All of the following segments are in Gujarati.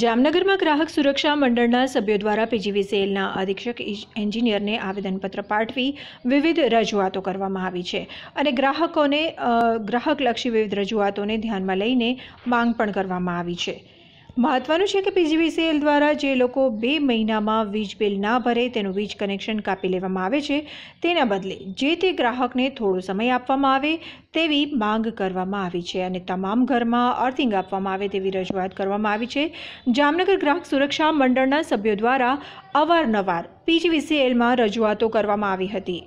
જામનગરમાં ગ્રાહક સુરક્ષા મંડળના સભ્યો દ્વારા પીજીવી સેલના અધિક્ષક એન્જિનિયરને આવેદનપત્ર પાઠવી વિવિધ રજૂઆતો કરવામાં આવી છે અને ગ્રાહકોને ગ્રાહકલક્ષી વિવિધ રજૂઆતોને ધ્યાનમાં લઈને માંગ પણ કરવામાં આવી છે મહત્વનું છે કે પીજીવીસીએલ દ્વારા જે લોકો બે મહિનામાં વીજ બિલ ના ભરે તેનું વીજ કનેક્શન કાપી લેવામાં આવે છે તેના બદલે જે તે ગ્રાહકને થોડો સમય આપવામાં આવે તેવી માંગ કરવામાં આવી છે અને તમામ ઘરમાં અર્થિંગ આપવામાં આવે તેવી રજૂઆત કરવામાં આવી છે જામનગર ગ્રાહક સુરક્ષા મંડળના સભ્યો દ્વારા અવારનવાર પીજીવીસીએલમાં રજૂઆતો કરવામાં આવી હતી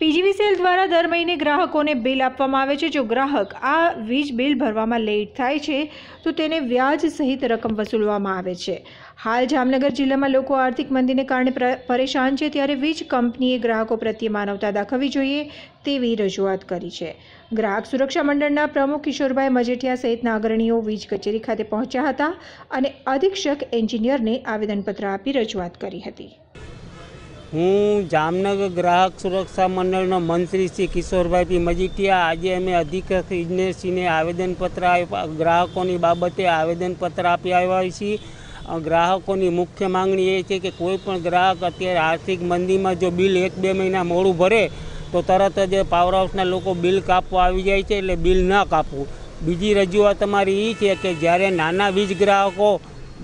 પીજીવી સેલ દ્વારા દર મહિને ગ્રાહકોને બિલ આપવામાં આવે છે જો ગ્રાહક આ વીજ બિલ ભરવામાં લેટ થાય છે તો તેને વ્યાજ સહિત રકમ વસૂલવામાં આવે છે હાલ જામનગર જિલ્લામાં લોકો આર્થિક મંદીને કારણે પરેશાન છે ત્યારે વીજ કંપનીએ ગ્રાહકો પ્રત્યે માનવતા દાખવવી જોઈએ તેવી રજૂઆત કરી છે ગ્રાહક સુરક્ષા મંડળના પ્રમુખ કિશોરભાઈ મજેઠિયા સહિતના અગ્રણીઓ વીજ કચેરી ખાતે પહોંચ્યા હતા અને અધિક્ષક એન્જિનિયરને આવેદનપત્ર આપી રજૂઆત કરી હતી હું જામનગર ગ્રાહક સુરક્ષા મંડળનો મંત્રી શ્રી કિશોરભાઈ પી મજીઠિયા આજે અમે અધિકૃત ઇજનેરશ્રીને આવેદનપત્ર ગ્રાહકોની બાબતે આવેદનપત્ર આપી આવ્યા છીએ ગ્રાહકોની મુખ્ય માંગણી એ છે કે કોઈપણ ગ્રાહક અત્યારે આર્થિક મંદીમાં જો બિલ એક બે મહિના મોડું ભરે તો તરત જ પાવર હાઉસના લોકો બિલ કાપવા આવી જાય છે એટલે બિલ ન કાપવું બીજી રજૂઆત અમારી એ છે કે જ્યારે નાના વીજ ગ્રાહકો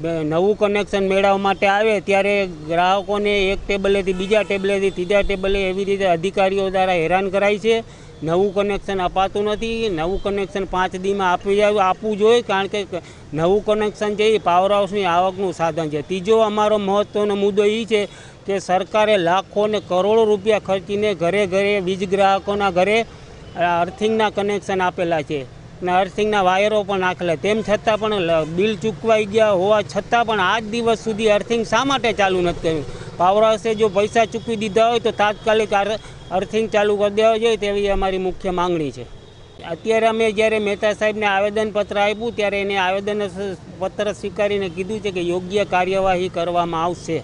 નવું કનેક્શન મેળવવા માટે આવે ત્યારે ગ્રાહકોને એક ટેબલેથી બીજા ટેબલેથી ત્રીજા ટેબલે એવી રીતે અધિકારીઓ દ્વારા હેરાન કરાય છે નવું કનેક્શન અપાતું નથી નવું કનેક્શન પાંચ દીમાં આપી જાય આપવું જોઈએ કારણ કે નવું કનેક્શન છે એ પાવર હાઉસની આવકનું સાધન છે ત્રીજો અમારો મહત્ત્વનો મુદ્દો એ છે કે સરકારે લાખો ને કરોડો રૂપિયા ખર્ચીને ઘરે ઘરે વીજ ગ્રાહકોના ઘરે અર્થિંગના કનેક્શન આપેલા છે ને અર્થિંગના વાયરો પણ નાખેલા તેમ છતાં પણ બિલ ચૂકવાઈ ગયા હોવા છતાં પણ આજ દિવસ સુધી અર્થિંગ શા માટે ચાલુ નથી કર્યું પાવર હાઉસે જો પૈસા ચૂકવી દીધા હોય તો તાત્કાલિક અર્થિંગ ચાલુ કરી દેવા જોઈએ તેવી અમારી મુખ્ય માંગણી છે અત્યારે અમે જ્યારે મહેતા સાહેબને આવેદનપત્ર આપ્યું ત્યારે એને આવેદન પત્ર સ્વીકારીને કીધું છે કે યોગ્ય કાર્યવાહી કરવામાં આવશે